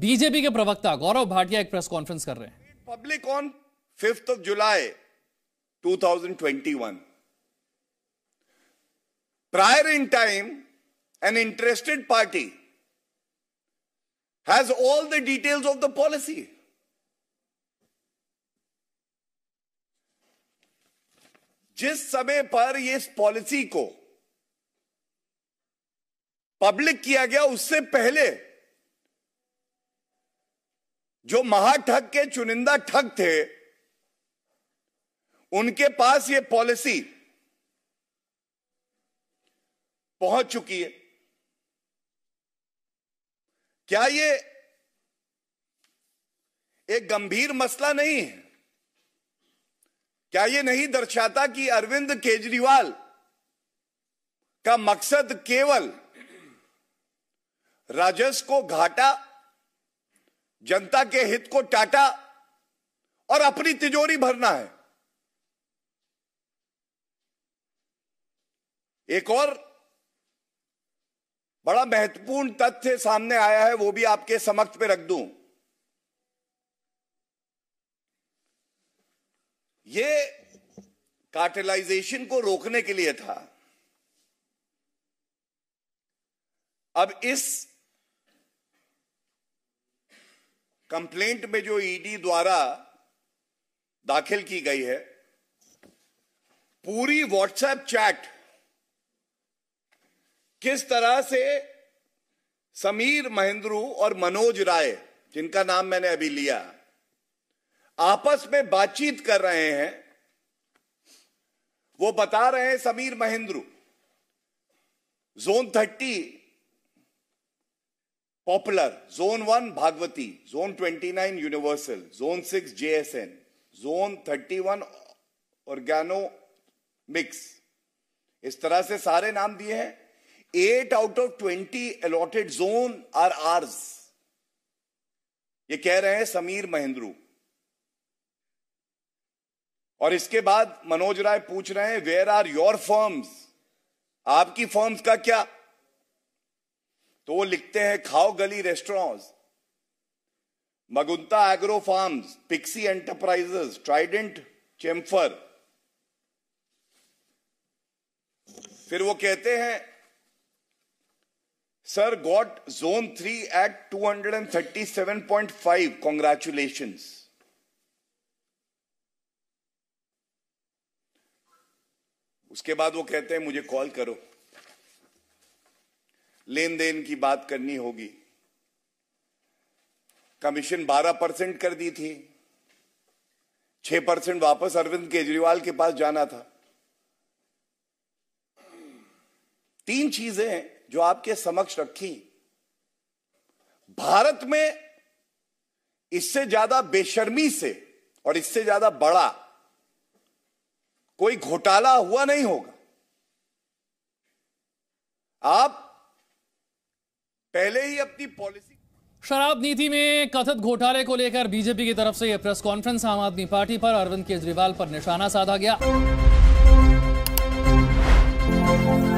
BJP के प्रवक्ता गौरव भाटिया एक प्रेस कॉन्फ्रेंस कर रहे हैं public on fifth of July 2021 prior in time an interested party has all the details of the policy जिस समय पर इस पॉलिसी को पब्लिक किया गया उससे पहले जो महाठग के चुनिंदा ठग थे उनके पास ये पॉलिसी पहुंच चुकी है क्या ये एक गंभीर मसला नहीं है क्या ये नहीं दर्शाता कि अरविंद केजरीवाल का मकसद केवल राजस्व को घाटा जनता के हित को टाटा और अपनी तिजोरी भरना है एक और बड़ा महत्वपूर्ण तथ्य सामने आया है वो भी आपके समक्ष पे रख दूं ये कार्टेलाइजेशन को रोकने के लिए था अब इस कंप्लेंट में जो ईडी द्वारा दाखिल की गई है पूरी व्हाट्सएप चैट किस तरह से समीर महेंद्रू और मनोज राय जिनका नाम मैंने अभी लिया आपस में बातचीत कर रहे हैं वो बता रहे हैं Sameer Mahendru zone thirty popular zone one Bhagwati zone twenty nine universal zone six JSN zone thirty one organo mix इस तरह से सारे नाम दिए हैं eight out of twenty allotted zone are ours ये कह रहे हैं समीर महेंद्रू और इसके बाद मनोज राय पूछ रहे हैं वेयर आर योर फर्म्स आपकी फर्म्स का क्या तो वो लिखते हैं Khao Gali restaurants Magunta agro farms pixie enterprises trident चेम्फर फिर वो कहते हैं sir got zone three at 237.5 congratulation उसके बाद वो कहते हैं मुझे कॉल करो लेन देन की बात करनी होगी कमीशन 12 परसेंट कर दी थी 6 परसेंट वापस अरविंद केजरीवाल के पास जाना था तीन चीजें जो आपके समक्ष रखी भारत में इससे ज्यादा बेशर्मी से और इससे ज्यादा बड़ा कोई घोटाला हुआ नहीं होगा आप पहले ही अपनी पॉलिसी शराब नीति में कथित घोटाले को लेकर बीजेपी की तरफ से यह प्रेस कॉन्फ्रेंस आम आदमी पार्टी पर अरविंद केजरीवाल पर निशाना साधा गया